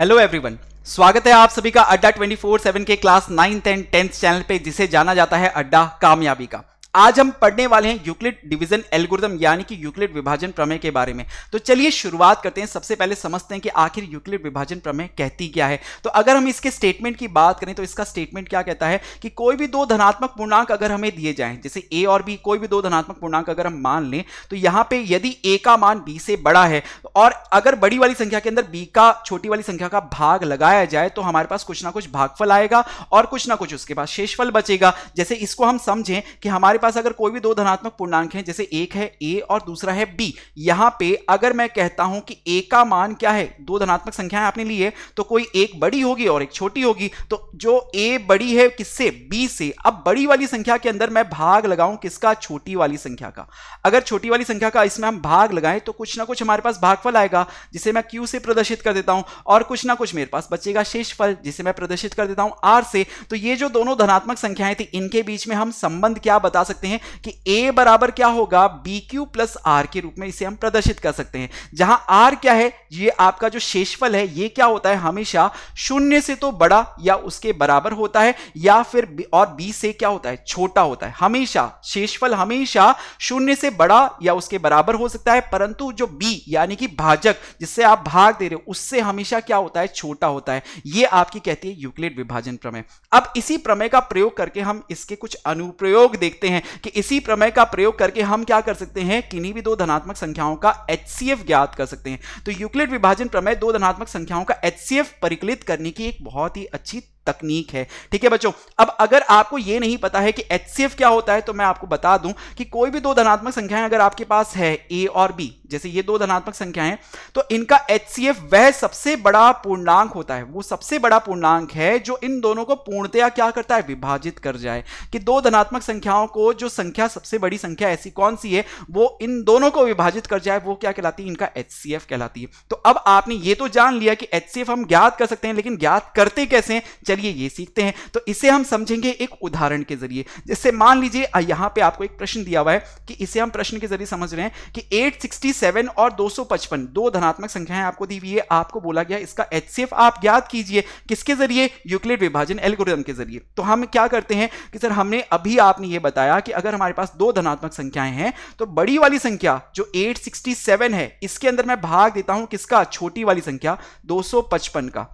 hello everyone स्वागत है आप सभी का अड्डा 24/7 के class ninth and tenth channel पे जिसे जाना जाता है अड्डा कामयाबी का आज हम पढ़ने वाले हैं यूक्लिड डिवीजन एल्गोरिथम यानी कि यूक्लिड विभाजन प्रमेय के बारे में तो चलिए शुरुआत करते हैं सबसे पहले समझते हैं कि आखिर यूक्लिड विभाजन प्रमेय कहती क्या है तो अगर हम इसके स्टेटमेंट की बात करें तो इसका स्टेटमेंट क्या कहता है कि कोई भी दो धनात्मक पूर्णांक अगर हमें दिए जाए जैसे ए और बी कोई भी दो धनात्मक पूर्णांक अगर हम मान लें तो यहां पर यदि ए का मान बी से बड़ा है और अगर बड़ी वाली संख्या के अंदर बी का छोटी वाली संख्या का भाग लगाया जाए तो हमारे पास कुछ ना कुछ भागफल आएगा और कुछ ना कुछ उसके पास शेषफल बचेगा जैसे इसको हम समझें कि हमारे पास अगर कोई भी दो धनात्मक पूर्णांक हैं जैसे एक है ए और दूसरा है बी यहां पे अगर मैं कहता हूं कि ए का मान क्या है दो धनात्मक संख्याएं आपने ली है तो कोई एक बड़ी होगी और एक छोटी होगी तो जो ए बड़ी है किससे बी से अब बड़ी वाली संख्या के अंदर मैं भाग लगाऊं किसका छोटी वाली संख्या का अगर छोटी वाली संख्या का इसमें हम भाग लगाएं तो कुछ ना कुछ हमारे पास भागफल आएगा जिसे मैं क्यू से प्रदर्शित कर देता हूं और कुछ ना कुछ मेरे पास बचेगा शेष फल जिसे मैं प्रदर्शित कर देता हूं आर से तो ये जो दोनों धनात्मक संख्याएं थी इनके बीच में हम संबंध क्या बता सकते सकते हैं कि ए बराबर क्या होगा बी क्यू प्लस आर के रूप में इसे हम प्रदर्शित कर सकते हैं जहां आर क्या है ये आपका जो शेषफल है ये क्या होता है हमेशा शून्य से तो बड़ा या उसके बराबर होता है या फिर और बी से क्या होता है छोटा होता है हमेशा शेषफल हमेशा शून्य से बड़ा या उसके बराबर हो सकता है परंतु जो बी यानी कि भाजक जिससे आप भाग दे रहे हो उससे हमेशा क्या होता है छोटा होता है ये आपकी कहती है यूक्लिड विभाजन प्रमेय अब इसी प्रमेय का प्रयोग करके हम इसके कुछ अनुप्रयोग देखते हैं कि इसी प्रमेय का प्रयोग करके हम क्या कर सकते हैं किन्हीं भी दो धनात्मक संख्याओं का एच ज्ञात कर सकते हैं तो यूक्लिड विभाजन प्रमेय दो धनात्मक संख्याओं का एच परिकलित करने की एक बहुत ही अच्छी तकनीक है ठीक है बच्चों अब अगर आपको यह नहीं पता है कि एच क्या होता है तो मैं आपको बता दूं कि कोई भी दो धनात्मक संख्याएं अगर आपके पास है ए और बी जैसे ये दो धनात्मक संख्याएं तो इनका एच वह सबसे बड़ा पूर्णांक होता है वो सबसे बड़ा पूर्णांक है जो इन दोनों को पूर्णतया क्या करता है विभाजित कर जाए कि दो धनात्मक संख्याओं को जो संख्या सबसे बड़ी संख्या ऐसी कौन सी है वो इन दोनों को विभाजित कर जाए वो क्या कहलाती है इनका एच कहलाती है तो अब आपने ये तो जान लिया कि एच हम ज्ञात कर सकते हैं लेकिन ज्ञात करते कैसे चलिए ये सीखते हैं तो इसे हम समझेंगे एक उदाहरण के जरिए जैसे मान लीजिए यहां पे आपको एक प्रश्न दिया हुआ है कि इसे हम प्रश्न के जरिए समझ रहे हैं कि 867 और 255 दो धनात्मक संख्याएं आपको दी हुई है आपको बोला गया इसका एच आप ज्ञात कीजिए किसके जरिए यूक्लिड विभाजन एल्गोरिदम के जरिए तो हम क्या करते हैं कि सर हमने अभी आपने ये बताया कि अगर हमारे पास दो धनात्मक संख्याएं हैं तो बड़ी वाली संख्या जो 867 है इसके अंदर मैं भाग देता हूं किसका छोटी वाली संख्या 255 का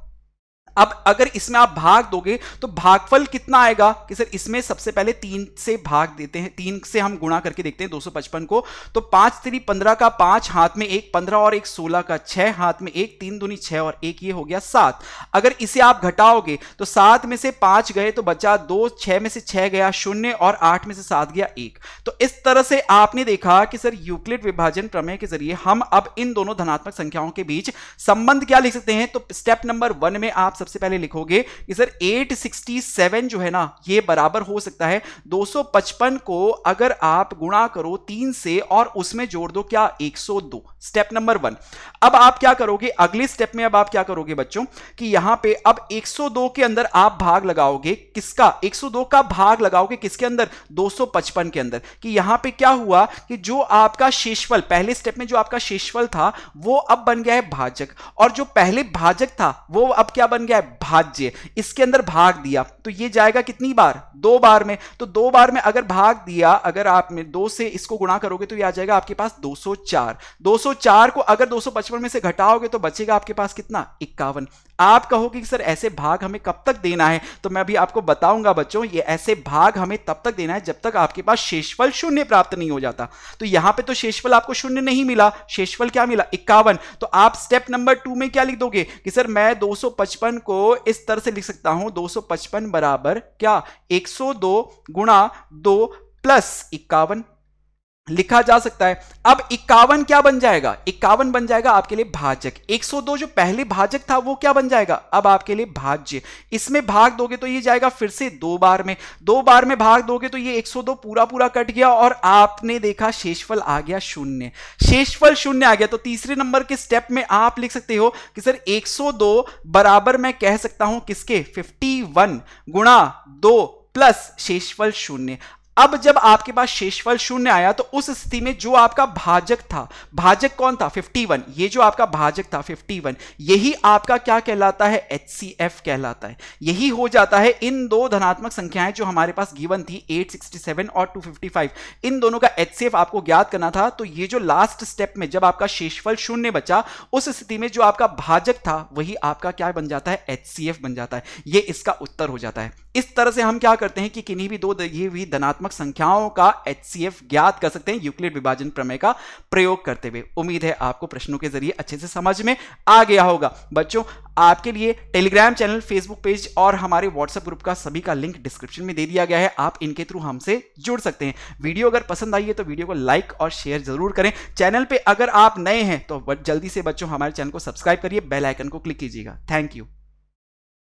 अब अगर इसमें आप भाग दोगे तो भागफल कितना आएगा कि सर इसमें सबसे पहले तीन से भाग देते हैं तीन से हम गुणा करके देखते हैं 255 को तो पांच त्री पंद्रह का पांच हाथ में एक पंद्रह और एक सोलह का छह हाथ में एक तीन दुनी छह और एक ये हो गया सात अगर इसे आप घटाओगे तो सात में से पांच गए तो बचा दो छह में से छह गया शून्य और आठ में से सात गया एक तो इस तरह से आपने देखा कि सर यूक्लिड विभाजन प्रमेय के जरिए हम अब इन दोनों धनात्मक संख्याओं के बीच संबंध क्या लिख सकते हैं तो स्टेप नंबर वन में आप सबसे पहले लिखोगे कि सर 867 जो है ना ये बराबर हो सकता है 255 को अगर आप गुणा करो तीन से और उसमें जोड़ दो क्या 102 स्टेप नंबर वन अब आप क्या करोगे अगले स्टेप में अब आप क्या करोगे बच्चों कि यहां पे अब 102 के अंदर आप भाग लगाओगे किसका 102 का भाग लगाओगे किसके अंदर 255 के अंदर कि यहां पे क्या हुआ कि जो आपका शेषफल पहले स्टेप में जो आपका शेषफल था वो अब बन गया है भाजक और जो पहले भाजक था वो अब क्या बन गया क्या है भाज्य इसके अंदर भाग दिया तो ये जाएगा कितनी बार दो बार में तो दो बार में अगर भाग दिया अगर आप में दो से इसको गुणा करोगे तो ये आ जाएगा आपके पास 204 204 को अगर 255 में से घटाओगे तो बचेगा आपके पास कितना इक्यावन आप कहोगे कि सर ऐसे भाग हमें कब तक देना है तो मैं अभी आपको बताऊंगा बच्चों ये ऐसे भाग हमें तब तक देना है जब तक आपके पास शेषफल शून्य प्राप्त नहीं हो जाता तो यहां पे तो शेषफल आपको शून्य नहीं मिला शेषफल क्या मिला इक्यावन तो आप स्टेप नंबर टू में क्या लिख दोगे कि सर मैं 255 को इस तरह से लिख सकता हूं 255 बराबर क्या 102 सौ दो गुणा दो प्लस इक्यावन लिखा जा सकता है अब इक्यावन क्या बन जाएगा इक्यावन बन जाएगा आपके लिए भाजक 102 जो पहले भाजक था वो क्या बन जाएगा अब आपके लिए भाज्य इसमें भाग दोगे तो ये जाएगा फिर से दो बार में दो बार में भाग दोगे तो ये 102 पूरा पूरा कट गया और आपने देखा शेषफल आ गया शून्य शेषफल शून्य आ गया तो तीसरे नंबर के स्टेप में आप लिख सकते हो कि सर एक बराबर मैं कह सकता हूं किसके फिफ्टी गुणा दो प्लस शेषफल शून्य अब जब आपके पास शेषफल शून्य आया तो उस स्थिति में जो आपका भाजक था भाजक कौन था 51 ये जो आपका भाजक था 51 यही आपका क्या कहलाता है एच कहलाता है यही हो जाता है इन दो धनात्मक संख्याएं जो हमारे पास गिवन थी 867 और 255 इन दोनों का एच आपको ज्ञात करना था तो ये जो लास्ट स्टेप में जब आपका शेषफल शून्य बचा उस स्थिति में जो आपका भाजक था वही आपका क्या बन जाता है एच बन जाता है ये इसका उत्तर हो जाता है इस तरह से हम क्या करते हैं कि किन्हीं भी दो ये भी धनात्मक ऋणात्मक संख्याओं का एच ज्ञात कर सकते हैं यूक्लिड विभाजन प्रमेय का प्रयोग करते हुए उम्मीद है आपको प्रश्नों के जरिए अच्छे से समझ में आ गया होगा बच्चों आपके लिए टेलीग्राम चैनल फेसबुक पेज और हमारे व्हाट्सएप ग्रुप का सभी का लिंक डिस्क्रिप्शन में दे दिया गया है आप इनके थ्रू हमसे जुड़ सकते हैं वीडियो अगर पसंद आई है तो वीडियो को लाइक और शेयर जरूर करें चैनल पे अगर आप नए हैं तो जल्दी से बच्चों हमारे चैनल को सब्सक्राइब करिए बेल आइकन को क्लिक कीजिएगा थैंक यू